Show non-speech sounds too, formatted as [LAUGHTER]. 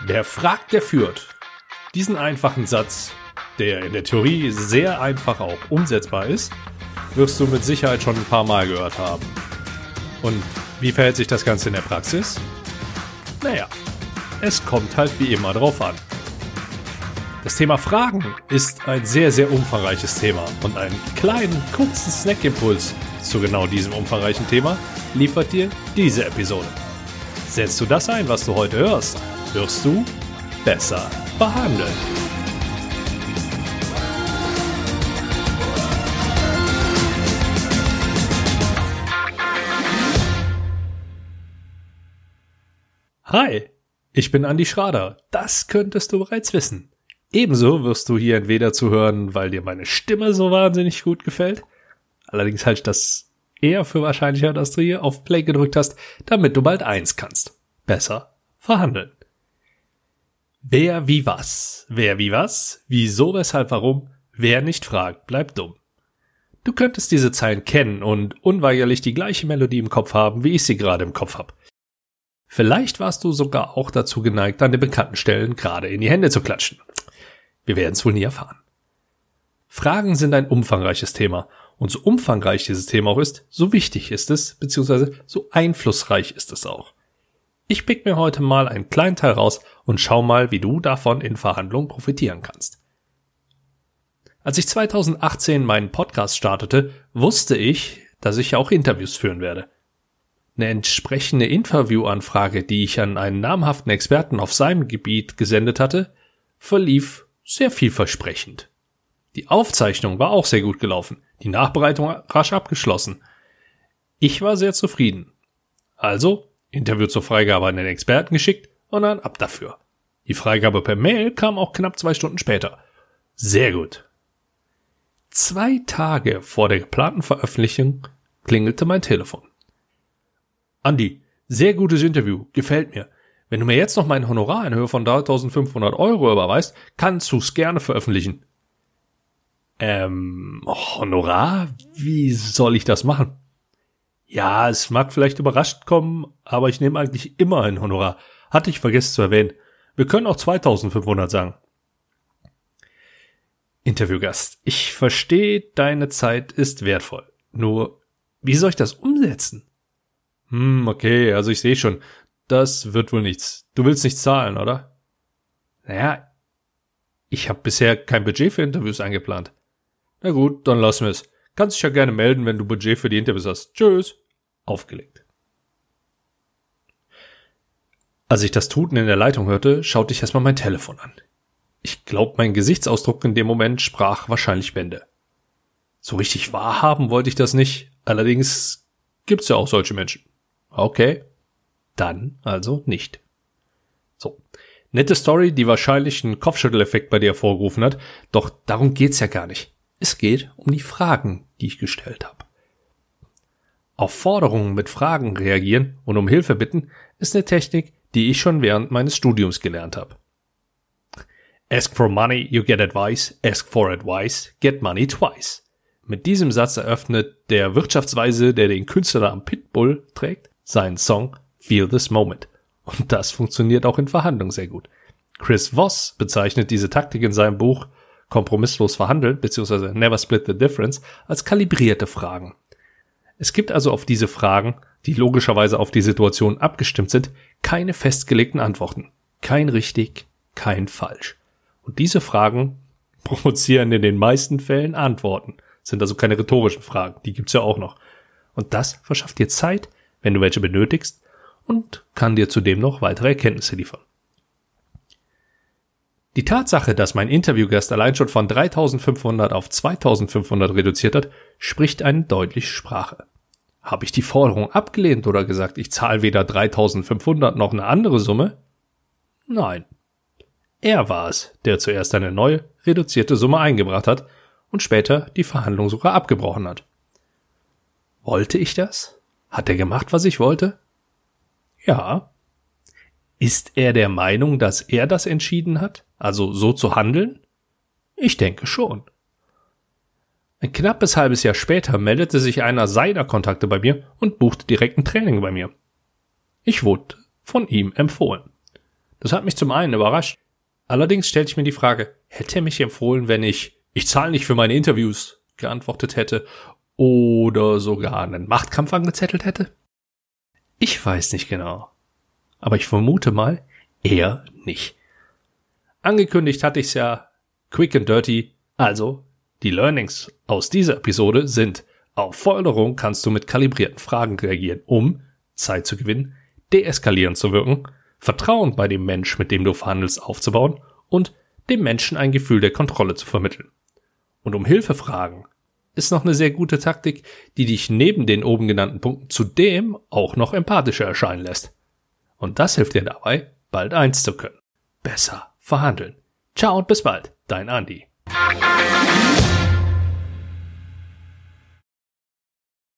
Wer fragt, der führt. Diesen einfachen Satz, der in der Theorie sehr einfach auch umsetzbar ist, wirst du mit Sicherheit schon ein paar Mal gehört haben. Und wie verhält sich das Ganze in der Praxis? Naja, es kommt halt wie immer drauf an. Das Thema Fragen ist ein sehr, sehr umfangreiches Thema und einen kleinen, kurzen Snackimpuls zu genau diesem umfangreichen Thema liefert dir diese Episode. Setzt du das ein, was du heute hörst? wirst du besser behandelt. Hi, ich bin Andy Schrader. Das könntest du bereits wissen. Ebenso wirst du hier entweder zuhören, weil dir meine Stimme so wahnsinnig gut gefällt. Allerdings halte ich das eher für wahrscheinlicher, dass du hier auf Play gedrückt hast, damit du bald eins kannst. Besser verhandeln. Wer wie was? Wer wie was? Wieso, weshalb, warum? Wer nicht fragt, bleibt dumm. Du könntest diese Zeilen kennen und unweigerlich die gleiche Melodie im Kopf haben, wie ich sie gerade im Kopf habe. Vielleicht warst du sogar auch dazu geneigt, an den bekannten Stellen gerade in die Hände zu klatschen. Wir werden es wohl nie erfahren. Fragen sind ein umfangreiches Thema, und so umfangreich dieses Thema auch ist, so wichtig ist es, beziehungsweise so einflussreich ist es auch. Ich pick mir heute mal einen kleinen Teil raus und schau mal, wie du davon in Verhandlungen profitieren kannst. Als ich 2018 meinen Podcast startete, wusste ich, dass ich auch Interviews führen werde. Eine entsprechende Interviewanfrage, die ich an einen namhaften Experten auf seinem Gebiet gesendet hatte, verlief sehr vielversprechend. Die Aufzeichnung war auch sehr gut gelaufen, die Nachbereitung rasch abgeschlossen. Ich war sehr zufrieden. Also Interview zur Freigabe an den Experten geschickt und dann ab dafür. Die Freigabe per Mail kam auch knapp zwei Stunden später. Sehr gut. Zwei Tage vor der geplanten Veröffentlichung klingelte mein Telefon. Andi, sehr gutes Interview, gefällt mir. Wenn du mir jetzt noch mein Honorar in Höhe von 3500 Euro überweist, kannst du's gerne veröffentlichen. Ähm, Honorar? Wie soll ich das machen? Ja, es mag vielleicht überrascht kommen, aber ich nehme eigentlich immer ein Honorar. Hatte ich vergessen zu erwähnen. Wir können auch 2500 sagen. Interviewgast, ich verstehe, deine Zeit ist wertvoll. Nur, wie soll ich das umsetzen? Hm, okay, also ich sehe schon. Das wird wohl nichts. Du willst nicht zahlen, oder? Naja, ich habe bisher kein Budget für Interviews eingeplant. Na gut, dann lassen wir es. Kannst dich ja gerne melden, wenn du Budget für die Interviews hast. Tschüss. Aufgelegt. Als ich das Tuten in der Leitung hörte, schaute ich erstmal mein Telefon an. Ich glaub, mein Gesichtsausdruck in dem Moment sprach wahrscheinlich Bände. So richtig wahrhaben wollte ich das nicht, allerdings gibt's ja auch solche Menschen. Okay. Dann also nicht. So. Nette Story, die wahrscheinlich einen Kopfschütteleffekt bei dir hervorgerufen hat, doch darum geht's ja gar nicht. Es geht um die Fragen, die ich gestellt habe. Auf Forderungen mit Fragen reagieren und um Hilfe bitten ist eine Technik, die ich schon während meines Studiums gelernt habe. Ask for money, you get advice. Ask for advice, get money twice. Mit diesem Satz eröffnet der Wirtschaftsweise, der den Künstler am Pitbull trägt, seinen Song Feel This Moment. Und das funktioniert auch in Verhandlungen sehr gut. Chris Voss bezeichnet diese Taktik in seinem Buch kompromisslos verhandeln beziehungsweise never split the difference als kalibrierte Fragen. Es gibt also auf diese Fragen, die logischerweise auf die Situation abgestimmt sind, keine festgelegten Antworten. Kein richtig, kein falsch. Und diese Fragen [LAUGHS] provozieren in den meisten Fällen Antworten. Sind also keine rhetorischen Fragen, die gibt's ja auch noch. Und das verschafft dir Zeit, wenn du welche benötigst, und kann dir zudem noch weitere Erkenntnisse liefern. Die Tatsache, dass mein Interviewgast allein schon von 3500 auf 2500 reduziert hat, spricht eine deutliche Sprache. Habe ich die Forderung abgelehnt oder gesagt, ich zahle weder 3500 noch eine andere Summe? Nein. Er war es, der zuerst eine neue, reduzierte Summe eingebracht hat und später die Verhandlung sogar abgebrochen hat. Wollte ich das? Hat er gemacht, was ich wollte? Ja. Ist er der Meinung, dass er das entschieden hat? Also so zu handeln? Ich denke schon. Ein knappes halbes Jahr später meldete sich einer seiner Kontakte bei mir und buchte direkt ein Training bei mir. Ich wurde von ihm empfohlen. Das hat mich zum einen überrascht. Allerdings stellte ich mir die Frage, hätte er mich empfohlen, wenn ich ich zahle nicht für meine Interviews geantwortet hätte oder sogar einen Machtkampf angezettelt hätte? Ich weiß nicht genau. Aber ich vermute mal, er nicht. Angekündigt hatte ich es ja quick and dirty. Also, die Learnings aus dieser Episode sind, auf Forderung kannst du mit kalibrierten Fragen reagieren, um Zeit zu gewinnen, deeskalierend zu wirken, Vertrauen bei dem Mensch, mit dem du verhandelst, aufzubauen und dem Menschen ein Gefühl der Kontrolle zu vermitteln. Und um Hilfe fragen ist noch eine sehr gute Taktik, die dich neben den oben genannten Punkten zudem auch noch empathischer erscheinen lässt. Und das hilft dir dabei, bald eins zu können. Besser verhandeln. Ciao und bis bald, dein Andi.